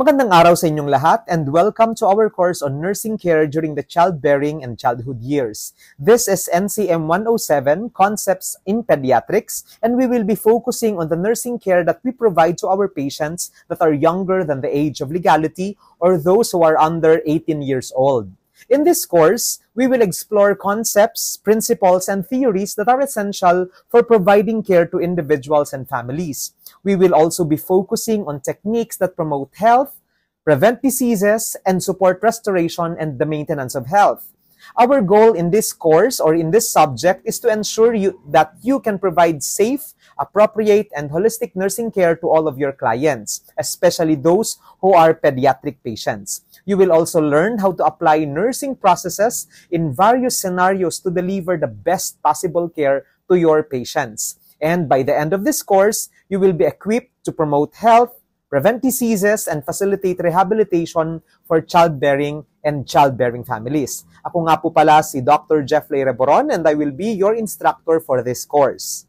Magandang araw sa inyong lahat and welcome to our course on nursing care during the childbearing and childhood years. This is NCM 107 Concepts in Pediatrics and we will be focusing on the nursing care that we provide to our patients that are younger than the age of legality or those who are under 18 years old. In this course, we will explore concepts, principles, and theories that are essential for providing care to individuals and families. We will also be focusing on techniques that promote health, prevent diseases, and support restoration and the maintenance of health. Our goal in this course or in this subject is to ensure you that you can provide safe appropriate, and holistic nursing care to all of your clients, especially those who are pediatric patients. You will also learn how to apply nursing processes in various scenarios to deliver the best possible care to your patients. And by the end of this course, you will be equipped to promote health, prevent diseases, and facilitate rehabilitation for childbearing and childbearing families. Ako nga po pala si Dr. Jeff Leyre and I will be your instructor for this course.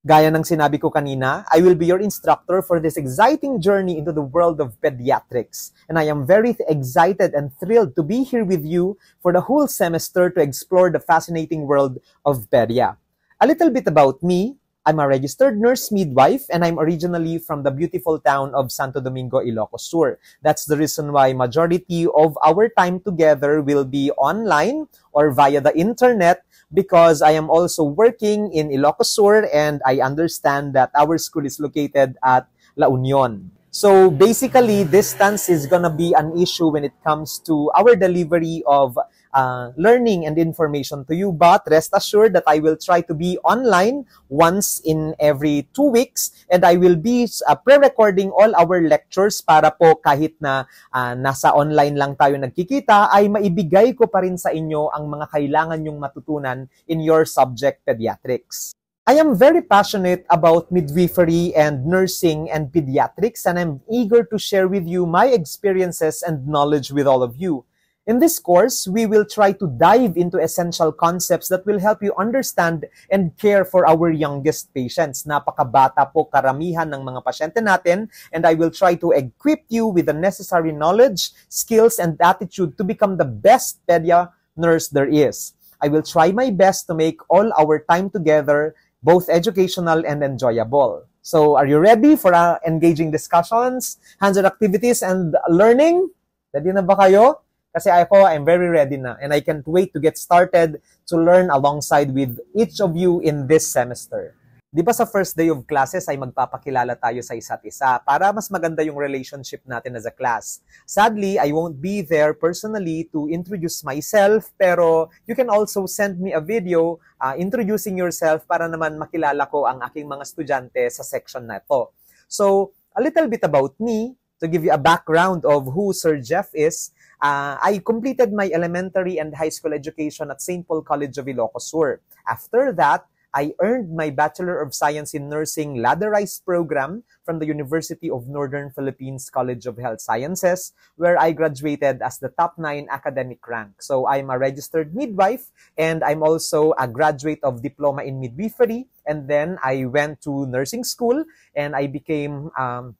Gaya ng sinabi ko kanina, I will be your instructor for this exciting journey into the world of pediatrics. And I am very excited and thrilled to be here with you for the whole semester to explore the fascinating world of pedia. A little bit about me. I'm a registered nurse midwife and I'm originally from the beautiful town of Santo Domingo, Ilocos Sur. That's the reason why majority of our time together will be online or via the internet because I am also working in Sur, and I understand that our school is located at La Union. So basically, distance is going to be an issue when it comes to our delivery of uh, learning and information to you. But rest assured that I will try to be online once in every two weeks and I will be uh, pre-recording all our lectures para po kahit na uh, nasa online lang tayo nagkikita ay maibigay ko pa rin sa inyo ang mga kailangan nyong matutunan in your subject pediatrics. I am very passionate about midwifery and nursing and pediatrics, and I'm eager to share with you my experiences and knowledge with all of you. In this course, we will try to dive into essential concepts that will help you understand and care for our youngest patients. Napakabata po karamihan ng mga pasyente natin and I will try to equip you with the necessary knowledge, skills, and attitude to become the best pedia nurse there is. I will try my best to make all our time together both educational and enjoyable. So, are you ready for uh, engaging discussions, hands-on activities, and learning? Ready na ba kayo? Kasi ako, I'm very ready na and I can't wait to get started to learn alongside with each of you in this semester. Di ba sa first day of classes ay magpapakilala tayo sa isa't isa para mas maganda yung relationship natin as a class. Sadly, I won't be there personally to introduce myself pero you can also send me a video uh, introducing yourself para naman makilala ko ang aking mga estudyante sa section na ito. So, a little bit about me to give you a background of who Sir Jeff is. Uh, I completed my elementary and high school education at St. Paul College of Ilocos Sur. After that, I earned my Bachelor of Science in Nursing ladderized program from the University of Northern Philippines College of Health Sciences, where I graduated as the top nine academic rank. So I'm a registered midwife and I'm also a graduate of Diploma in Midwifery. And then I went to nursing school and I became um,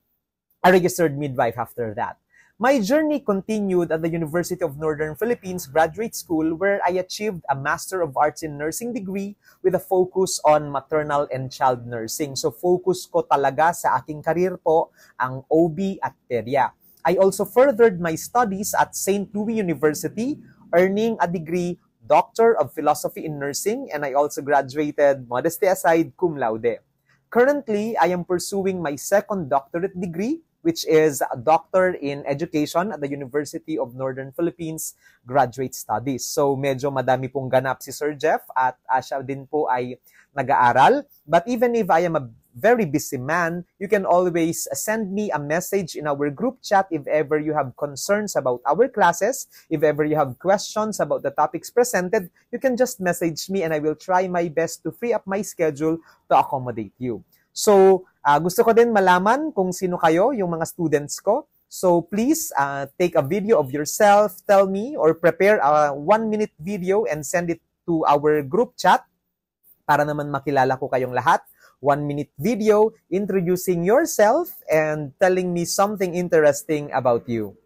a registered midwife after that. My journey continued at the University of Northern Philippines Graduate School where I achieved a Master of Arts in Nursing degree with a focus on maternal and child nursing. So focus ko talaga sa aking career po ang OB at PERIA. I also furthered my studies at St. Louis University earning a degree Doctor of Philosophy in Nursing and I also graduated, modesty aside, cum laude. Currently, I am pursuing my second doctorate degree which is a doctor in education at the University of Northern Philippines Graduate Studies. So medyo madami pong ganap si Sir Jeff at uh, siya din po ay nag-aaral. But even if I am a very busy man, you can always send me a message in our group chat if ever you have concerns about our classes, if ever you have questions about the topics presented, you can just message me and I will try my best to free up my schedule to accommodate you. So, Uh, gusto ko din malaman kung sino kayo, yung mga students ko. So please uh, take a video of yourself, tell me, or prepare a one-minute video and send it to our group chat para naman makilala ko kayong lahat. One-minute video introducing yourself and telling me something interesting about you.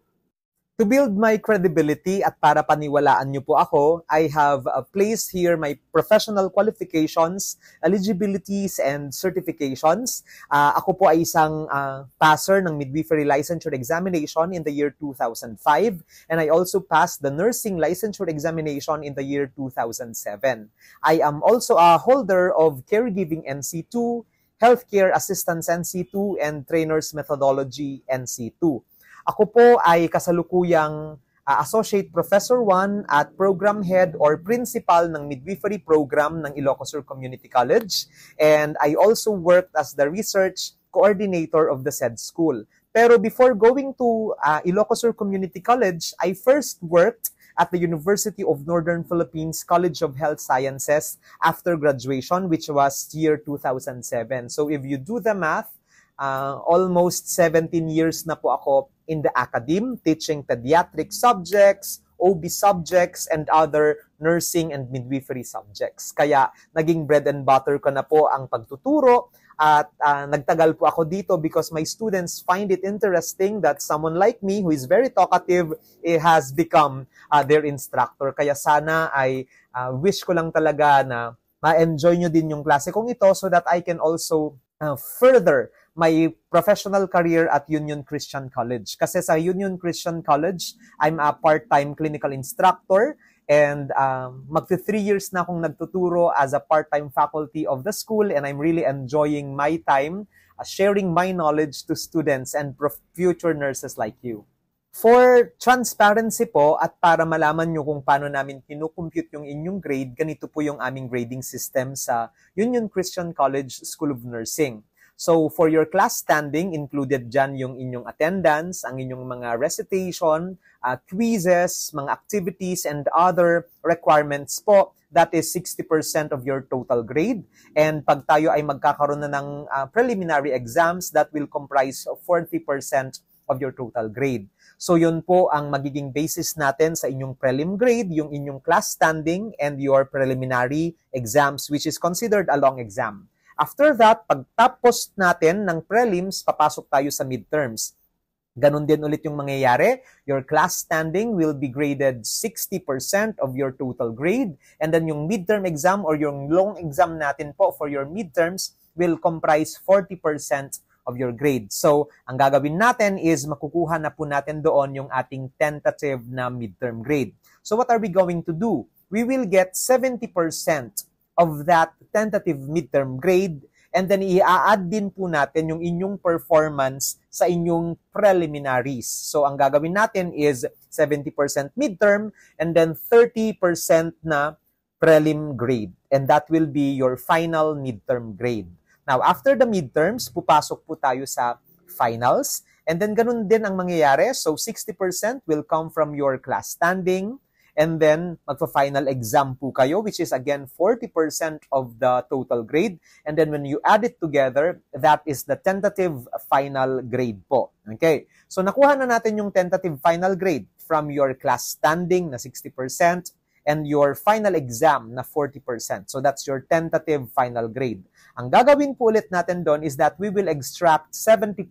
To build my credibility at para paniwalaan niyo po ako, I have uh, placed here my professional qualifications, eligibilities, and certifications. Uh, ako po ay isang uh, passer ng midwifery licensure examination in the year 2005, and I also passed the nursing licensure examination in the year 2007. I am also a holder of caregiving NC2, healthcare assistance NC2, and trainers methodology NC2. Ako po ay kasalukuyang uh, Associate Professor 1 at Program Head or Principal ng Midwifery Program ng Ilocos Sur Community College. And I also worked as the Research Coordinator of the said school. Pero before going to uh, Ilocos Sur Community College, I first worked at the University of Northern Philippines College of Health Sciences after graduation, which was year 2007. So if you do the math, Uh, almost 17 years na po ako in the academe, teaching pediatric subjects, OB subjects, and other nursing and midwifery subjects. Kaya naging bread and butter ko na po ang pagtuturo at uh, nagtagal po ako dito because my students find it interesting that someone like me who is very talkative it eh, has become uh, their instructor. Kaya sana ay uh, wish ko lang talaga na ma-enjoy nyo din yung klase kong ito so that I can also uh, further my professional career at Union Christian College. Kasi sa Union Christian College, I'm a part-time clinical instructor and um, magti three years na akong nagtuturo as a part-time faculty of the school and I'm really enjoying my time uh, sharing my knowledge to students and prof- future nurses like you. For transparency po at para malaman nyo kung paano namin kinukompute yung inyong grade, ganito po yung aming grading system sa Union Christian College School of Nursing. So for your class standing, included dyan yung inyong attendance, ang inyong mga recitation, uh, quizzes, mga activities, and other requirements po. That is 60% of your total grade. And pag tayo ay magkakaroon na ng uh, preliminary exams, that will comprise of 40% of your total grade. So yun po ang magiging basis natin sa inyong prelim grade, yung inyong class standing, and your preliminary exams, which is considered a long exam. After that, pagtapos natin ng prelims, papasok tayo sa midterms. Ganon din ulit yung mangyayari. Your class standing will be graded 60% of your total grade. And then yung midterm exam or yung long exam natin po for your midterms will comprise 40% of your grade. So, ang gagawin natin is makukuha na po natin doon yung ating tentative na midterm grade. So, what are we going to do? We will get 70% of that tentative midterm grade and then i-add din po natin yung inyong performance sa inyong preliminaries. So ang gagawin natin is 70% midterm and then 30% na prelim grade and that will be your final midterm grade. Now, after the midterms, pupasok po tayo sa finals and then ganun din ang mangyayari. So 60% will come from your class standing, And then, magpa-final exam po kayo, which is again 40% of the total grade. And then when you add it together, that is the tentative final grade po. Okay? So, nakuha na natin yung tentative final grade from your class standing na 60%, and your final exam na 40%. So that's your tentative final grade. Ang gagawin po ulit natin doon is that we will extract 70%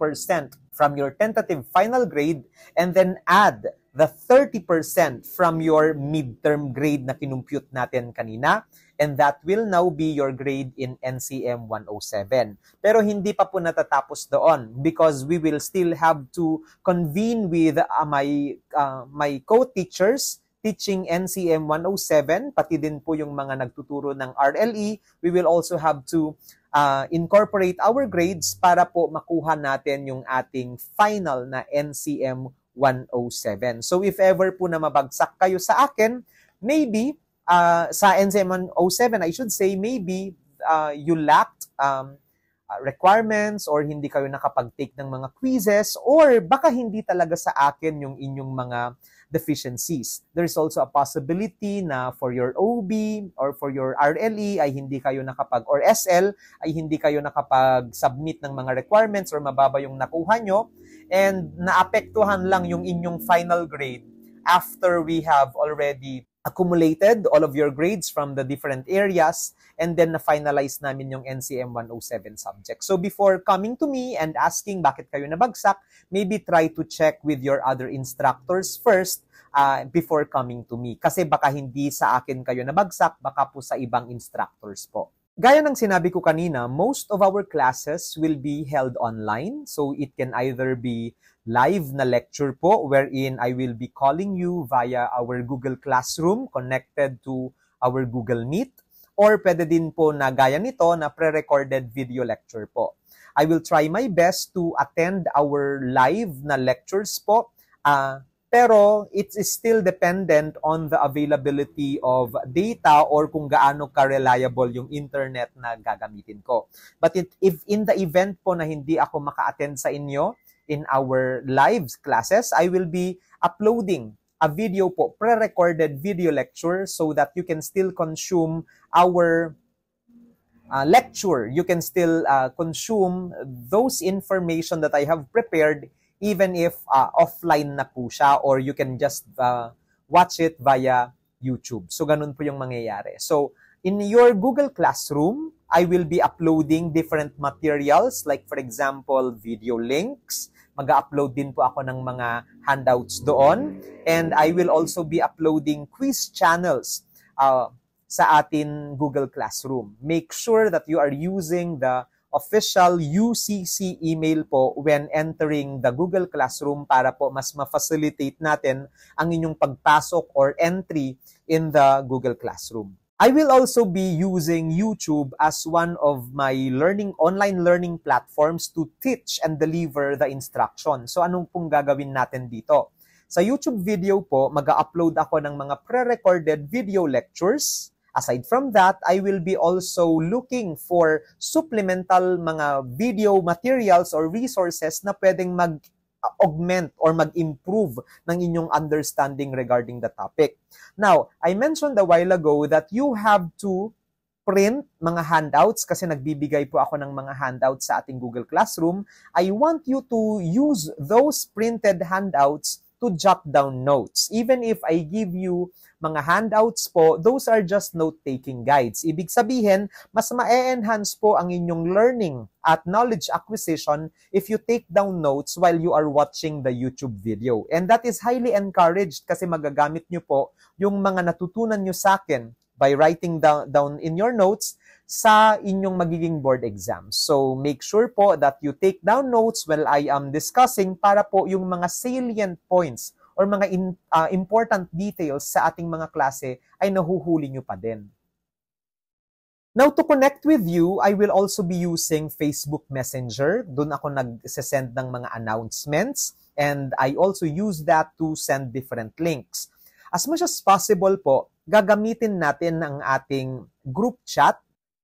from your tentative final grade and then add the 30% from your midterm grade na kinumpute natin kanina and that will now be your grade in NCM 107. Pero hindi pa po natatapos doon because we will still have to convene with uh, my, uh, my co-teachers teaching NCM 107, pati din po yung mga nagtuturo ng RLE. We will also have to uh, incorporate our grades para po makuha natin yung ating final na NCM 107. So if ever po na mabagsak kayo sa akin, maybe uh, sa NCM 107, I should say, maybe uh, you lacked um, Uh, requirements or hindi kayo nakapag-take ng mga quizzes or baka hindi talaga sa akin yung inyong mga deficiencies. There is also a possibility na for your OB or for your RLE ay hindi kayo nakapag or SL ay hindi kayo nakapag-submit ng mga requirements or mababa yung nakuha nyo and naapektuhan lang yung inyong final grade after we have already accumulated all of your grades from the different areas and then na-finalize namin yung NCM 107 subject. So before coming to me and asking bakit kayo nabagsak, maybe try to check with your other instructors first uh, before coming to me. Kasi baka hindi sa akin kayo nabagsak, baka po sa ibang instructors po. Gaya ng sinabi ko kanina, most of our classes will be held online. So it can either be live na lecture po wherein I will be calling you via our Google Classroom connected to our Google Meet or pwede din po na gaya nito na pre-recorded video lecture po. I will try my best to attend our live na lectures po uh, pero it's still dependent on the availability of data or kung gaano ka-reliable yung internet na gagamitin ko. But it, if in the event po na hindi ako maka-attend sa inyo in our live classes, I will be uploading a video po, pre-recorded video lecture so that you can still consume our uh, lecture. You can still uh, consume those information that I have prepared even if uh, offline na po siya or you can just uh, watch it via YouTube. So, ganun po yung mangyayari. So, in your Google Classroom, I will be uploading different materials like for example, video links. Mag-upload din po ako ng mga handouts doon. And I will also be uploading quiz channels uh, sa atin Google Classroom. Make sure that you are using the official UCC email po when entering the Google Classroom para po mas ma-facilitate natin ang inyong pagpasok or entry in the Google Classroom. I will also be using YouTube as one of my learning online learning platforms to teach and deliver the instruction. So anong pong gagawin natin dito? Sa YouTube video po, mag-upload ako ng mga pre-recorded video lectures Aside from that, I will be also looking for supplemental mga video materials or resources na pwedeng mag augment or mag-improve ng inyong understanding regarding the topic. Now, I mentioned a while ago that you have to print mga handouts kasi nagbibigay po ako ng mga handouts sa ating Google Classroom. I want you to use those printed handouts to jot down notes. Even if I give you mga handouts po, those are just note-taking guides. Ibig sabihin, mas ma-enhance po ang inyong learning at knowledge acquisition if you take down notes while you are watching the YouTube video. And that is highly encouraged kasi magagamit nyo po yung mga natutunan nyo sa akin by writing down, down in your notes sa inyong magiging board exam. So make sure po that you take down notes while I am discussing para po yung mga salient points or mga in, uh, ah, important details sa ating mga klase ay nahuhuli nyo pa din. Now, to connect with you, I will also be using Facebook Messenger. Doon ako nag-send ng mga announcements and I also use that to send different links. As much as possible po, gagamitin natin ang ating group chat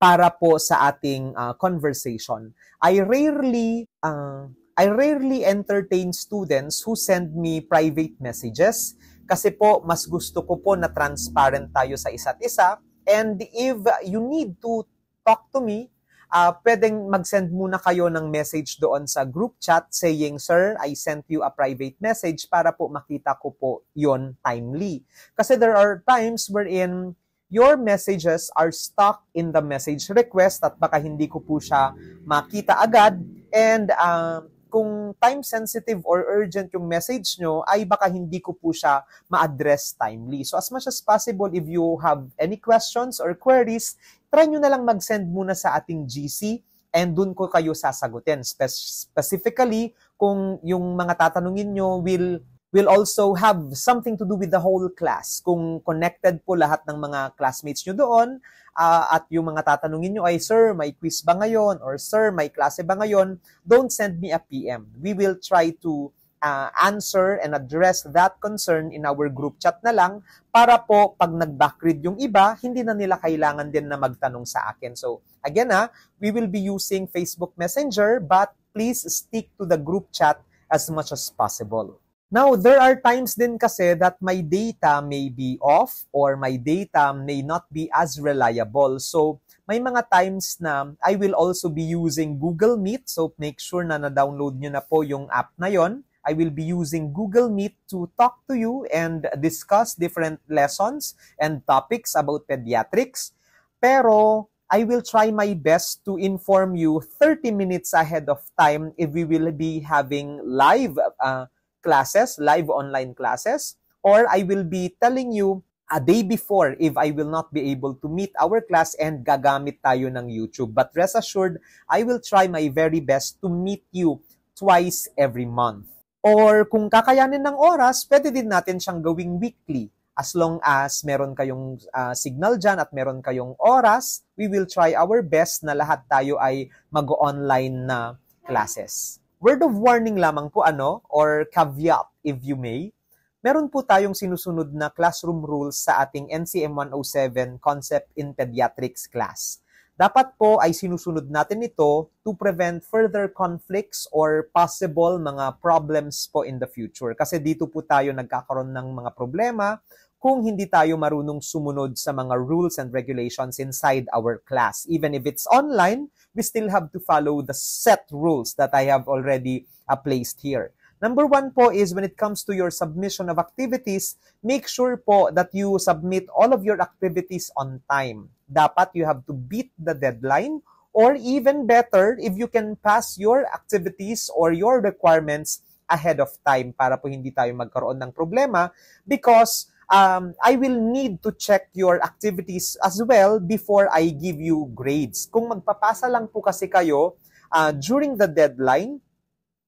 para po sa ating uh, conversation. I rarely uh, I rarely entertain students who send me private messages kasi po mas gusto ko po na transparent tayo sa isa't isa and if you need to talk to me uh, pwedeng mag-send muna kayo ng message doon sa group chat saying, Sir, I sent you a private message para po makita ko po yon timely. Kasi there are times wherein your messages are stuck in the message request at baka hindi ko po siya makita agad. And uh, kung time sensitive or urgent yung message nyo, ay baka hindi ko po siya ma-address timely. So as much as possible, if you have any questions or queries, try nyo na lang mag-send muna sa ating GC and dun ko kayo sasagutin. Spe- specifically, kung yung mga tatanungin nyo will will also have something to do with the whole class. Kung connected po lahat ng mga classmates nyo doon, uh, at yung mga tatanungin nyo ay, Sir, may quiz ba ngayon? Or Sir, may klase ba ngayon? Don't send me a PM. We will try to uh, answer and address that concern in our group chat na lang para po pag nag-backread yung iba, hindi na nila kailangan din na magtanong sa akin. So, again ha, ah, we will be using Facebook Messenger but please stick to the group chat as much as possible. Now, there are times din kasi that my data may be off or my data may not be as reliable. So, may mga times na I will also be using Google Meet. So, make sure na na-download nyo na po yung app na yon. I will be using Google Meet to talk to you and discuss different lessons and topics about pediatrics. Pero, I will try my best to inform you 30 minutes ahead of time if we will be having live uh, classes, live online classes, or I will be telling you a day before if I will not be able to meet our class and gagamit tayo ng YouTube. But rest assured, I will try my very best to meet you twice every month. Or kung kakayanin ng oras, pwede din natin siyang gawing weekly. As long as meron kayong uh, signal dyan at meron kayong oras, we will try our best na lahat tayo ay mag-online na classes. Word of warning lamang po ano, or caveat if you may, meron po tayong sinusunod na classroom rules sa ating NCM 107 Concept in Pediatrics class. Dapat po ay sinusunod natin ito to prevent further conflicts or possible mga problems po in the future. Kasi dito po tayo nagkakaroon ng mga problema kung hindi tayo marunong sumunod sa mga rules and regulations inside our class. Even if it's online, we still have to follow the set rules that I have already uh, placed here. Number one po is when it comes to your submission of activities, make sure po that you submit all of your activities on time. Dapat you have to beat the deadline or even better, if you can pass your activities or your requirements ahead of time para po hindi tayo magkaroon ng problema because um, I will need to check your activities as well before I give you grades. Kung magpapasa lang po kasi kayo uh, during the deadline,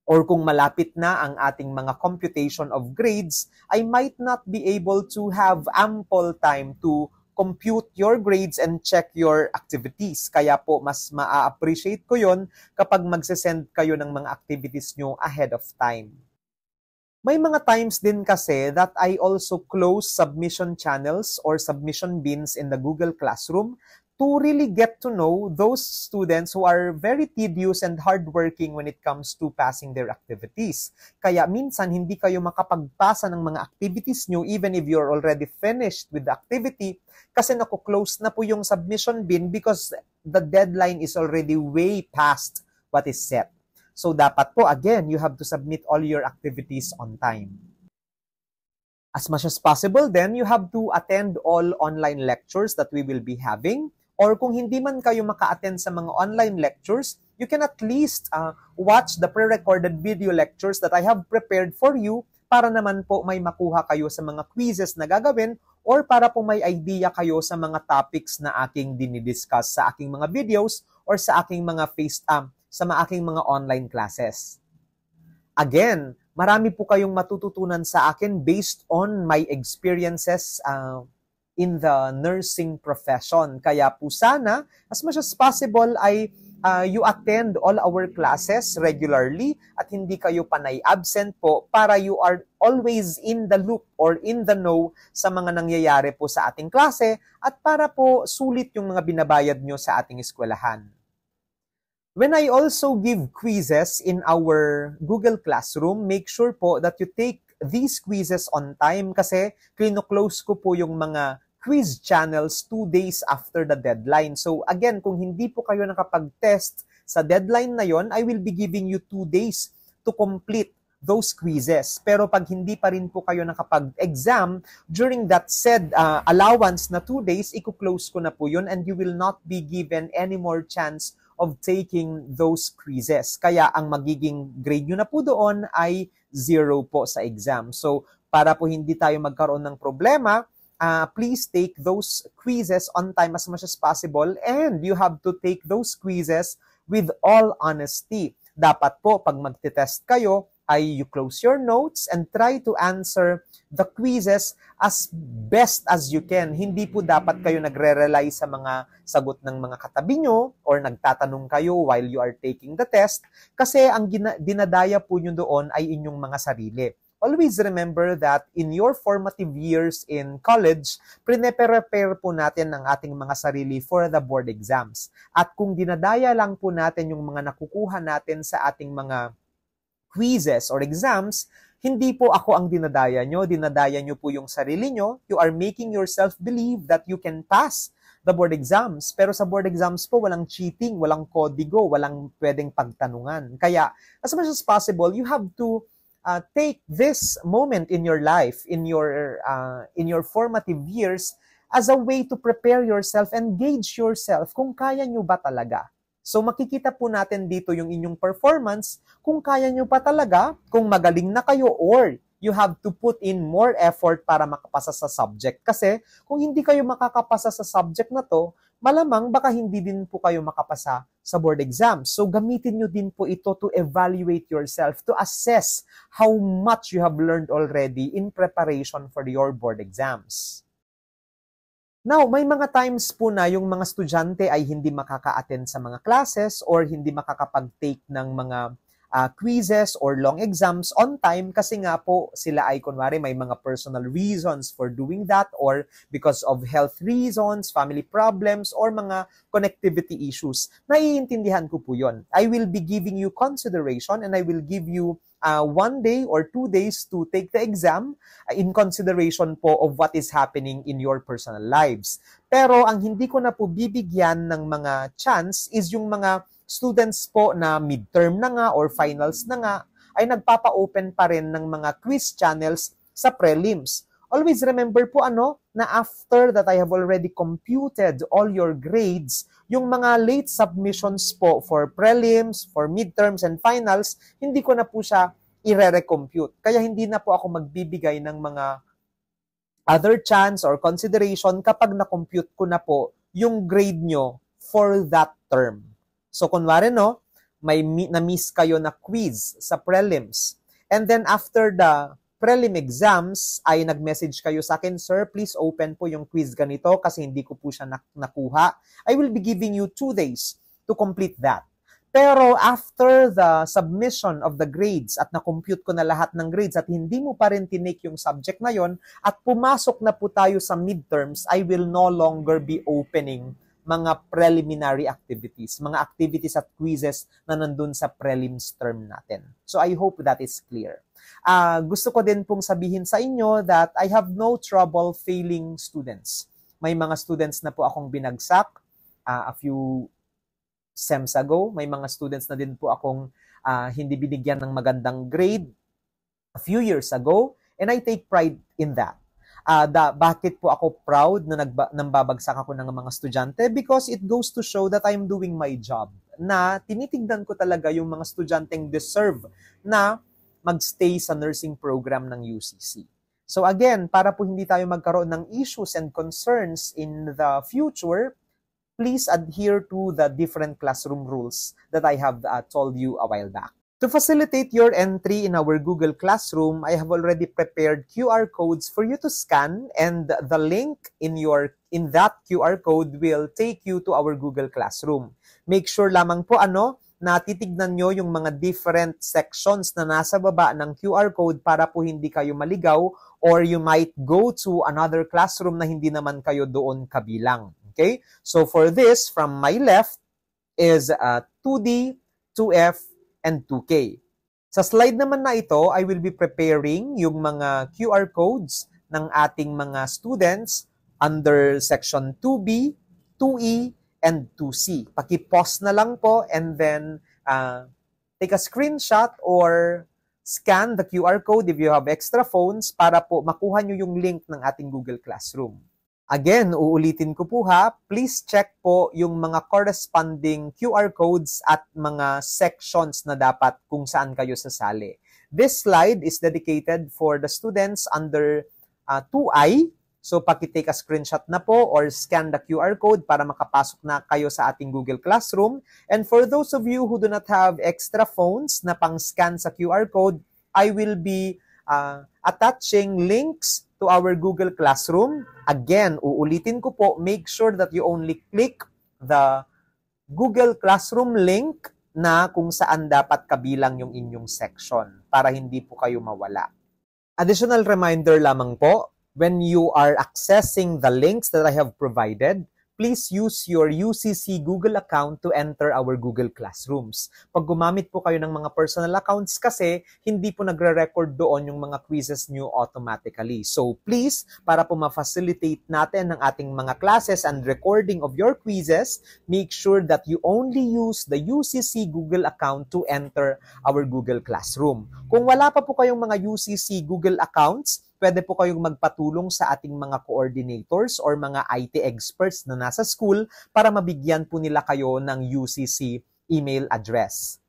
or kung malapit na ang ating mga computation of grades, I might not be able to have ample time to compute your grades and check your activities. Kaya po, mas maa appreciate ko yon kapag magsesend kayo ng mga activities nyo ahead of time. May mga times din kasi that I also close submission channels or submission bins in the Google Classroom to really get to know those students who are very tedious and hardworking when it comes to passing their activities. Kaya minsan hindi kayo makapagpasa ng mga activities nyo even if you're already finished with the activity kasi nako-close na po yung submission bin because the deadline is already way past what is set. So dapat po, again, you have to submit all your activities on time. As much as possible, then you have to attend all online lectures that we will be having. Or kung hindi man kayo maka-attend sa mga online lectures, you can at least uh, watch the pre-recorded video lectures that I have prepared for you para naman po may makuha kayo sa mga quizzes na gagawin or para po may idea kayo sa mga topics na aking dinidiscuss sa aking mga videos or sa aking mga face um, sa maaking mga online classes. Again, marami po kayong matututunan sa akin based on my experiences uh, in the nursing profession. Kaya po sana, as much as possible ay uh, you attend all our classes regularly at hindi kayo panay absent po para you are always in the loop or in the know sa mga nangyayari po sa ating klase at para po sulit yung mga binabayad nyo sa ating eskwelahan. When I also give quizzes in our Google Classroom, make sure po that you take these quizzes on time kasi kino-close ko po yung mga quiz channels two days after the deadline. So again, kung hindi po kayo nakapag-test sa deadline na yon, I will be giving you two days to complete those quizzes. Pero pag hindi pa rin po kayo nakapag-exam, during that said uh, allowance na two days, i-close ko na po yun and you will not be given any more chance of taking those quizzes. Kaya ang magiging grade nyo na po doon ay zero po sa exam. So, para po hindi tayo magkaroon ng problema, uh, please take those quizzes on time as much as possible and you have to take those quizzes with all honesty. Dapat po, pag magte-test kayo, ay you close your notes and try to answer the quizzes as best as you can. Hindi po dapat kayo nagre-rely sa mga sagot ng mga katabi nyo or nagtatanong kayo while you are taking the test kasi ang dinadaya po nyo doon ay inyong mga sarili always remember that in your formative years in college, prepare po natin ang ating mga sarili for the board exams. At kung dinadaya lang po natin yung mga nakukuha natin sa ating mga quizzes or exams, hindi po ako ang dinadaya nyo, dinadaya nyo po yung sarili nyo. You are making yourself believe that you can pass the board exams. Pero sa board exams po, walang cheating, walang kodigo, walang pwedeng pagtanungan. Kaya, as much as possible, you have to uh, take this moment in your life, in your, uh, in your formative years, as a way to prepare yourself and gauge yourself kung kaya nyo ba talaga. So makikita po natin dito yung inyong performance, kung kaya nyo pa talaga, kung magaling na kayo or you have to put in more effort para makapasa sa subject. Kasi kung hindi kayo makakapasa sa subject na to, malamang baka hindi din po kayo makapasa sa board exam. So gamitin nyo din po ito to evaluate yourself, to assess how much you have learned already in preparation for your board exams. Now, may mga times po na yung mga estudyante ay hindi makaka-attend sa mga classes or hindi makakapag-take ng mga uh, quizzes or long exams on time kasi nga po sila ay kunwari may mga personal reasons for doing that or because of health reasons, family problems, or mga connectivity issues. Naiintindihan ko po yon. I will be giving you consideration and I will give you uh, one day or two days to take the exam uh, in consideration po of what is happening in your personal lives. Pero ang hindi ko na po bibigyan ng mga chance is yung mga students po na midterm na nga or finals na nga ay nagpapa-open pa rin ng mga quiz channels sa prelims. Always remember po ano, na after that I have already computed all your grades yung mga late submissions po for prelims, for midterms and finals, hindi ko na po siya ire-recompute. Kaya hindi na po ako magbibigay ng mga other chance or consideration kapag na-compute ko na po yung grade nyo for that term. So kunwari no, may na-miss kayo na quiz sa prelims. And then after the prelim exams ay nag-message kayo sa akin, Sir, please open po yung quiz ganito kasi hindi ko po siya nakuha. I will be giving you two days to complete that. Pero after the submission of the grades at na-compute ko na lahat ng grades at hindi mo pa rin tinake yung subject na yon at pumasok na po tayo sa midterms, I will no longer be opening mga preliminary activities, mga activities at quizzes na nandun sa prelims term natin. So I hope that is clear. Uh, gusto ko din pong sabihin sa inyo that I have no trouble failing students. May mga students na po akong binagsak uh, a few SEMs ago. May mga students na din po akong uh, hindi binigyan ng magandang grade a few years ago. And I take pride in that uh, da, bakit po ako proud na nagba, nambabagsak ako ng mga estudyante? Because it goes to show that I'm doing my job. Na tinitingnan ko talaga yung mga estudyanteng deserve na magstay sa nursing program ng UCC. So again, para po hindi tayo magkaroon ng issues and concerns in the future, please adhere to the different classroom rules that I have uh, told you a while back. To facilitate your entry in our Google Classroom, I have already prepared QR codes for you to scan and the link in your in that QR code will take you to our Google Classroom. Make sure lamang po ano, na titignan nyo yung mga different sections na nasa baba ng QR code para po hindi kayo maligaw or you might go to another classroom na hindi naman kayo doon kabilang. Okay? So for this, from my left is uh, 2D, 2F, and 2K. Sa slide naman na ito, I will be preparing yung mga QR codes ng ating mga students under section 2B, 2E, and 2C. Paki-pause na lang po and then uh, take a screenshot or scan the QR code if you have extra phones para po makuha nyo yung link ng ating Google Classroom. Again, uulitin ko po ha, please check po yung mga corresponding QR codes at mga sections na dapat kung saan kayo sasali. This slide is dedicated for the students under uh, ah, 2I. So pakitake a screenshot na po or scan the QR code para makapasok na kayo sa ating Google Classroom. And for those of you who do not have extra phones na pang-scan sa QR code, I will be uh, attaching links to our Google Classroom. Again, uulitin ko po, make sure that you only click the Google Classroom link na kung saan dapat kabilang yung inyong section para hindi po kayo mawala. Additional reminder lamang po, when you are accessing the links that I have provided, please use your UCC Google account to enter our Google Classrooms. Pag gumamit po kayo ng mga personal accounts kasi, hindi po nagre-record doon yung mga quizzes nyo automatically. So please, para po ma-facilitate natin ang ating mga classes and recording of your quizzes, make sure that you only use the UCC Google account to enter our Google Classroom. Kung wala pa po kayong mga UCC Google accounts, pwede po kayong magpatulong sa ating mga coordinators or mga IT experts na nasa school para mabigyan po nila kayo ng UCC email address.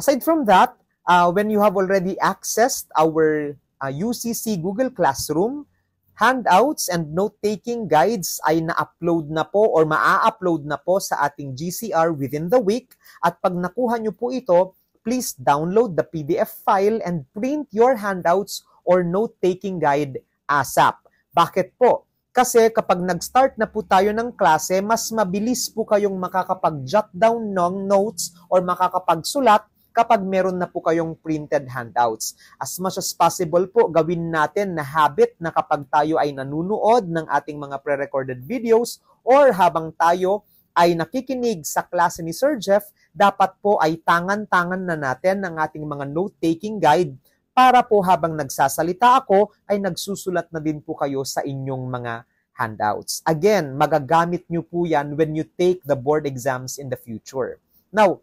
Aside from that, uh, when you have already accessed our uh, UCC Google Classroom, handouts and note-taking guides ay na-upload na po or maa-upload na po sa ating GCR within the week. At pag nakuha nyo po ito, please download the PDF file and print your handouts or note-taking guide ASAP. Bakit po? Kasi kapag nag-start na po tayo ng klase, mas mabilis po kayong makakapag-jot down ng notes or makakapagsulat kapag meron na po kayong printed handouts. As much as possible po, gawin natin na habit na kapag tayo ay nanunood ng ating mga pre-recorded videos or habang tayo ay nakikinig sa klase ni Sir Jeff, dapat po ay tangan-tangan na natin ang ating mga note-taking guide para po habang nagsasalita ako ay nagsusulat na din po kayo sa inyong mga handouts. Again, magagamit nyo po yan when you take the board exams in the future. Now,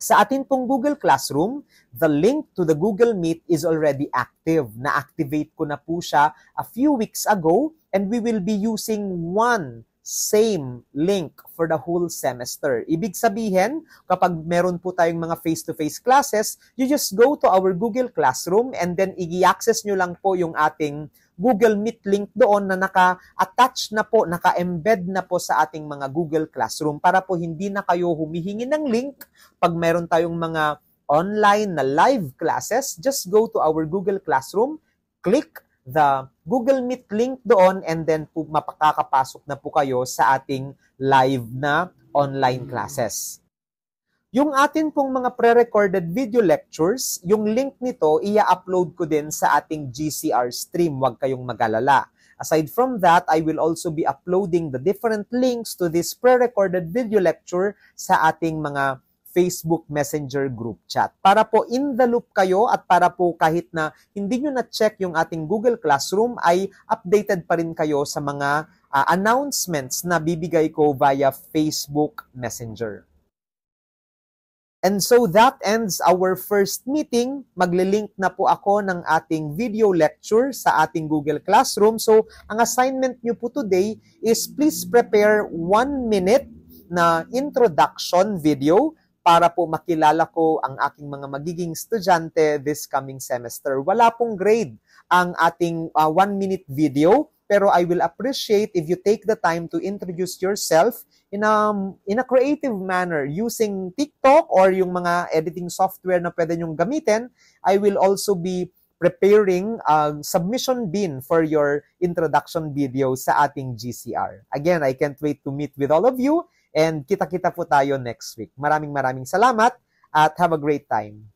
sa atin pong Google Classroom, the link to the Google Meet is already active. Na-activate ko na po siya a few weeks ago and we will be using one same link for the whole semester. Ibig sabihin, kapag meron po tayong mga face-to-face classes, you just go to our Google Classroom and then i-access nyo lang po yung ating Google Meet link doon na naka-attach na po, naka-embed na po sa ating mga Google Classroom para po hindi na kayo humihingi ng link pag meron tayong mga online na live classes, just go to our Google Classroom, click the Google Meet link doon and then po mapakakapasok na po kayo sa ating live na online hmm. classes. Yung atin pong mga pre-recorded video lectures, yung link nito iya-upload ko din sa ating GCR stream. Huwag kayong magalala. Aside from that, I will also be uploading the different links to this pre-recorded video lecture sa ating mga Facebook Messenger group chat. Para po in the loop kayo at para po kahit na hindi nyo na-check yung ating Google Classroom ay updated pa rin kayo sa mga uh, announcements na bibigay ko via Facebook Messenger. And so that ends our first meeting. Maglilink na po ako ng ating video lecture sa ating Google Classroom. So ang assignment nyo po today is please prepare one minute na introduction video para po makilala ko ang aking mga magiging estudyante this coming semester. Wala pong grade ang ating uh, one-minute video, pero I will appreciate if you take the time to introduce yourself in a, um, in a creative manner using TikTok or yung mga editing software na pwede nyong gamitin. I will also be preparing a um, submission bin for your introduction video sa ating GCR. Again, I can't wait to meet with all of you And kita-kita po tayo next week. Maraming maraming salamat at have a great time.